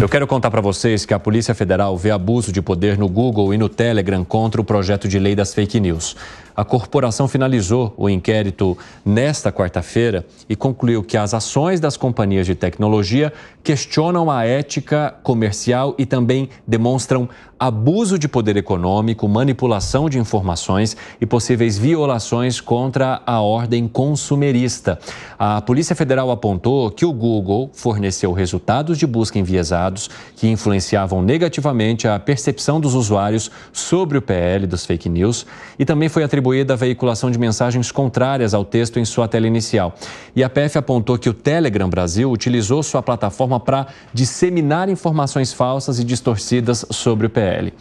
Eu quero contar para vocês que a Polícia Federal vê abuso de poder no Google e no Telegram contra o projeto de lei das fake news. A corporação finalizou o inquérito nesta quarta-feira e concluiu que as ações das companhias de tecnologia questionam a ética comercial e também demonstram abuso de poder econômico, manipulação de informações e possíveis violações contra a ordem consumerista. A Polícia Federal apontou que o Google forneceu resultados de busca enviesados que influenciavam negativamente a percepção dos usuários sobre o PL dos fake news e também foi atribuído atribuída a veiculação de mensagens contrárias ao texto em sua tela inicial. E a PF apontou que o Telegram Brasil utilizou sua plataforma para disseminar informações falsas e distorcidas sobre o PL.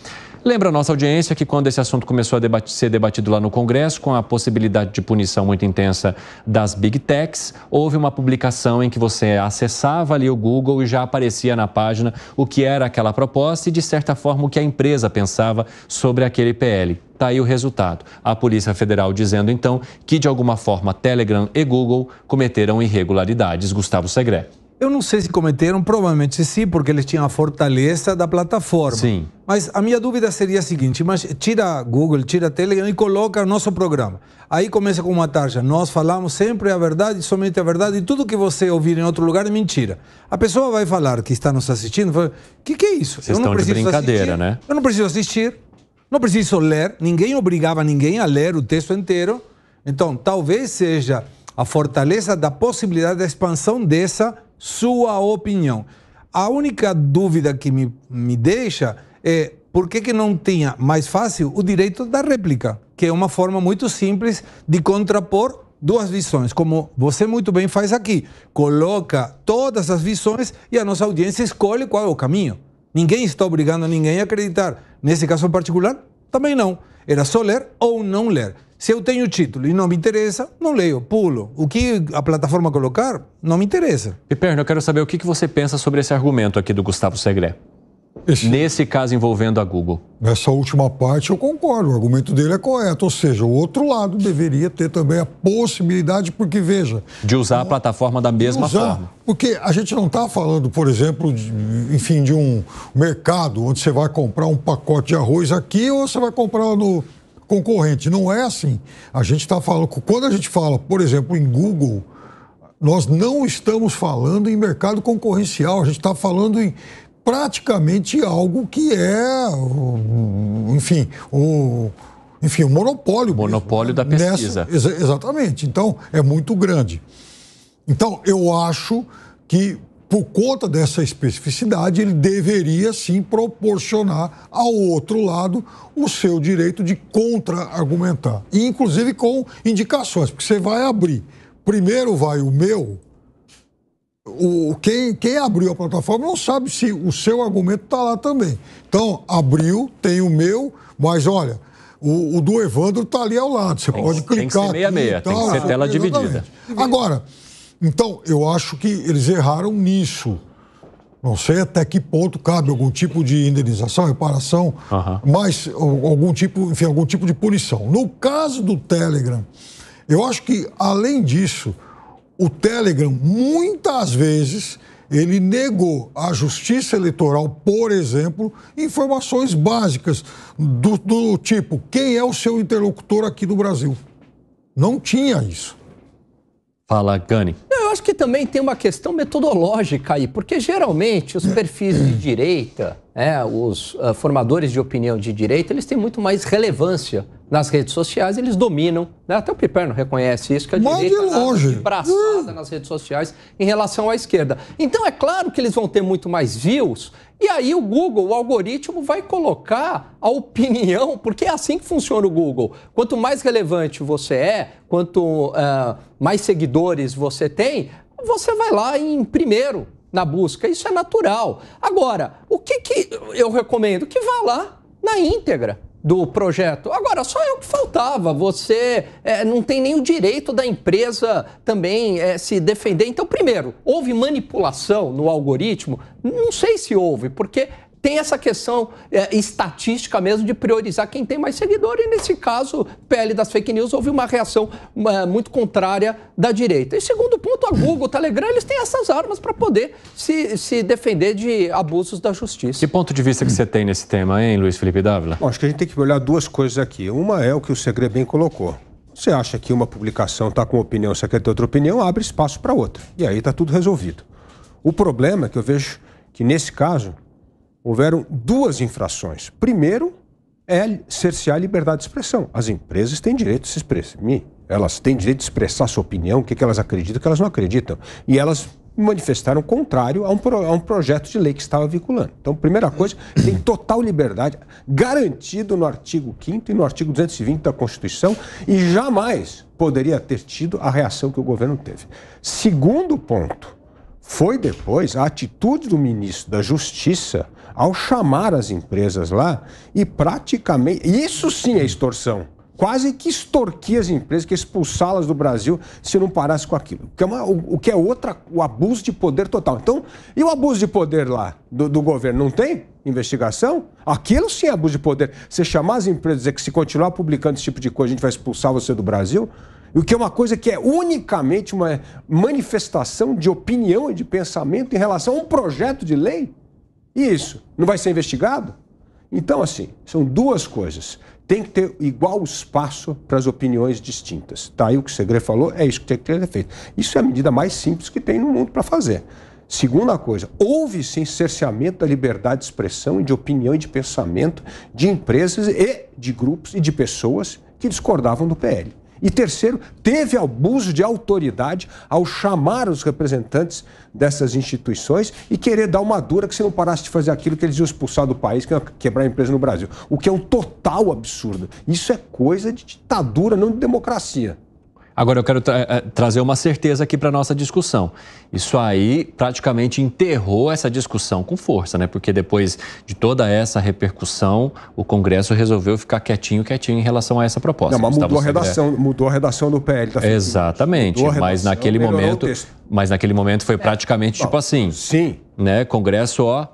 Lembra a nossa audiência que quando esse assunto começou a ser debatido lá no Congresso, com a possibilidade de punição muito intensa das Big Techs, houve uma publicação em que você acessava ali o Google e já aparecia na página o que era aquela proposta e, de certa forma, o que a empresa pensava sobre aquele PL. Está aí o resultado. A Polícia Federal dizendo, então, que de alguma forma Telegram e Google cometeram irregularidades. Gustavo Segre. Eu não sei se cometeram, provavelmente sim, porque eles tinham a fortaleza da plataforma. Sim. Mas a minha dúvida seria a seguinte: mas tira Google, tira Telegram e coloca nosso programa. Aí começa com uma tarja. Nós falamos sempre a verdade, somente a verdade, e tudo que você ouvir em outro lugar é mentira. A pessoa vai falar que está nos assistindo, o que que é isso? Vocês eu não estão preciso de brincadeira, assistir, né? Eu não preciso assistir, não preciso ler. Ninguém obrigava ninguém a ler o texto inteiro. Então, talvez seja a fortaleza da possibilidade da expansão dessa sua opinião. A única dúvida que me, me deixa é por que, que não tinha mais fácil o direito da réplica, que é uma forma muito simples de contrapor duas visões, como você muito bem faz aqui. Coloca todas as visões e a nossa audiência escolhe qual é o caminho. Ninguém está obrigando a ninguém a acreditar. Nesse caso particular, também não. Era só ler ou não ler. Se eu tenho o título e não me interessa, não leio, pulo. O que a plataforma colocar, não me interessa. Piperno, eu quero saber o que você pensa sobre esse argumento aqui do Gustavo Segre, Esse... Nesse caso envolvendo a Google. Nessa última parte eu concordo, o argumento dele é correto. Ou seja, o outro lado deveria ter também a possibilidade, porque veja. De usar a plataforma da mesma usar, forma. Porque a gente não está falando, por exemplo, de, enfim, de um mercado onde você vai comprar um pacote de arroz aqui ou você vai comprar no concorrente. Não é assim. A gente está falando. Quando a gente fala, por exemplo, em Google, nós não estamos falando em mercado concorrencial, a gente está falando em praticamente algo que é, enfim, o. Enfim, o monopólio. Monopólio mesmo, da pesquisa. Nessa, ex exatamente. Então, é muito grande. Então, eu acho que por conta dessa especificidade, ele deveria sim proporcionar ao outro lado o seu direito de contra-argumentar, inclusive com indicações, porque você vai abrir. Primeiro vai o meu, o, quem, quem abriu a plataforma não sabe se o seu argumento está lá também. Então, abriu, tem o meu, mas olha, o, o do Evandro está ali ao lado. Você tem, pode clicar. Tem que ser meia-meia, tem que ser tela Exatamente. dividida. Agora então, eu acho que eles erraram nisso. Não sei até que ponto cabe algum tipo de indenização, reparação, uhum. mas algum tipo, enfim, algum tipo de punição. No caso do Telegram, eu acho que, além disso, o Telegram, muitas vezes, ele negou à Justiça Eleitoral, por exemplo, informações básicas do, do tipo: quem é o seu interlocutor aqui no Brasil? Não tinha isso. Fala, Gani acho que também tem uma questão metodológica aí, porque geralmente os perfis de direita é, os uh, formadores de opinião de direita, eles têm muito mais relevância nas redes sociais, eles dominam, né? até o Piperno reconhece isso, que a Mais direita de longe. abraçada hum. nas redes sociais em relação à esquerda. Então é claro que eles vão ter muito mais views, e aí o Google, o algoritmo, vai colocar a opinião, porque é assim que funciona o Google. Quanto mais relevante você é, quanto uh, mais seguidores você tem, você vai lá em primeiro na busca. Isso é natural. Agora, o que, que eu recomendo? Que vá lá na íntegra do projeto. Agora, só é o que faltava. Você é, não tem nem o direito da empresa também é, se defender. Então, primeiro, houve manipulação no algoritmo? Não sei se houve, porque tem essa questão é, estatística mesmo de priorizar quem tem mais seguidor, e nesse caso, pele das fake news, houve uma reação é, muito contrária da direita. E segundo ponto, a Google, o Telegram, eles têm essas armas para poder se, se defender de abusos da justiça. Que ponto de vista que você tem nesse tema, hein, Luiz Felipe Dávila? Bom, acho que a gente tem que olhar duas coisas aqui. Uma é o que o Segredo bem colocou. Você acha que uma publicação está com uma opinião, você quer ter outra opinião, abre espaço para outra. E aí está tudo resolvido. O problema é que eu vejo que nesse caso houveram duas infrações. Primeiro, é cercear a liberdade de expressão. As empresas têm direito de se expressar. Elas têm direito de expressar sua opinião, o é que, elas acreditam, o que elas não acreditam. E elas manifestaram contrário a um, pro, a um projeto de lei que estava vinculando. Então, primeira coisa, tem total liberdade, garantido no artigo 5 e no artigo 220 da Constituição, e jamais poderia ter tido a reação que o governo teve. Segundo ponto, foi depois a atitude do ministro da Justiça ao chamar as empresas lá e praticamente. Isso sim é extorsão. Quase que extorquir as empresas, que expulsá-las do Brasil se não parasse com aquilo. Que é uma, o, o, que é outra, o abuso de poder total. Então, e o abuso de poder lá do, do governo? Não tem investigação? Aquilo sim é abuso de poder. Você chamar as empresas e dizer que se continuar publicando esse tipo de coisa, a gente vai expulsar você do Brasil? o que é uma coisa que é unicamente uma manifestação de opinião e de pensamento em relação a um projeto de lei? E isso não vai ser investigado? Então, assim, são duas coisas. Tem que ter igual espaço para as opiniões distintas. Tá aí o que o Segre falou, é isso que tem que ter feito. Isso é a medida mais simples que tem no mundo para fazer. Segunda coisa, houve sim cerceamento da liberdade de expressão, e de opinião e de pensamento de empresas e de grupos e de pessoas que discordavam do PL. E terceiro, teve abuso de autoridade ao chamar os representantes dessas instituições e querer dar uma dura que se não parasse de fazer aquilo que eles iam expulsar do país, que é quebrar a empresa no Brasil. O que é um total absurdo. Isso é coisa de ditadura, não de democracia. Agora eu quero tra eh, eh, trazer uma certeza aqui para nossa discussão. Isso aí praticamente enterrou essa discussão com força, né? Porque depois de toda essa repercussão, o Congresso resolveu ficar quietinho, quietinho em relação a essa proposta. Não, mas mudou a redação, mudou a redação do PL. Tá Exatamente, redação, mas naquele momento, mas naquele momento foi praticamente é. tipo assim. Sim. Né? Congresso ó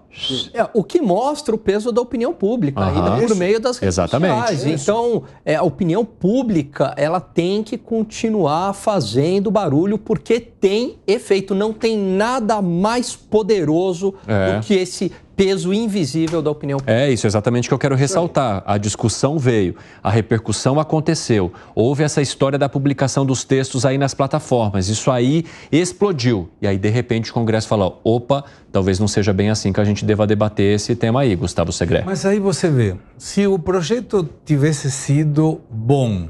é, o que mostra o peso da opinião pública, ainda por meio das redes Exatamente. sociais. Então, é, a opinião pública ela tem que continuar fazendo barulho porque tem efeito. Não tem nada mais poderoso é. do que esse peso invisível da opinião pública. É isso, exatamente o que eu quero ressaltar. A discussão veio, a repercussão aconteceu, houve essa história da publicação dos textos aí nas plataformas, isso aí explodiu. E aí, de repente, o Congresso falou: opa, talvez não seja bem assim que a gente deva debater esse tema aí, Gustavo Segre. Mas aí você vê, se o projeto tivesse sido bom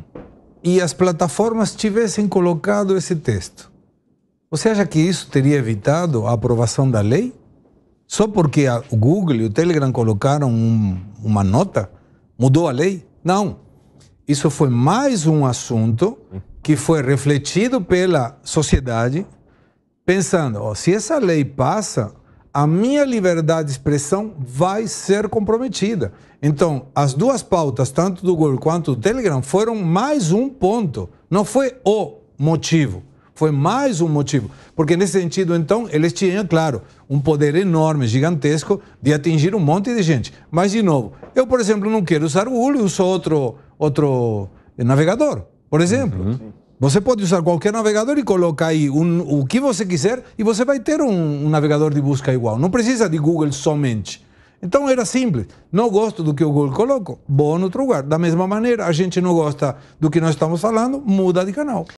e as plataformas tivessem colocado esse texto, você acha que isso teria evitado a aprovação da lei? Só porque a, o Google e o Telegram colocaram um, uma nota? Mudou a lei? Não. Isso foi mais um assunto que foi refletido pela sociedade, pensando: se essa lei passa, a minha liberdade de expressão vai ser comprometida. Então, as duas pautas, tanto do Google quanto do Telegram, foram mais um ponto. Não foi o motivo, foi mais um motivo. Porque, nesse sentido, então, eles tinham, claro, um poder enorme, gigantesco, de atingir um monte de gente. Mas, de novo, eu, por exemplo, não quero usar o Google, uso outro, outro navegador, por exemplo. Uhum. Você pode usar qualquer navegador e colocar aí um, o que você quiser e você vai ter um, um navegador de busca igual. Não precisa de Google somente. Então era simples. Não gosto do que o Google colocou, vou no outro lugar. Da mesma maneira, a gente não gosta do que nós estamos falando, muda de canal.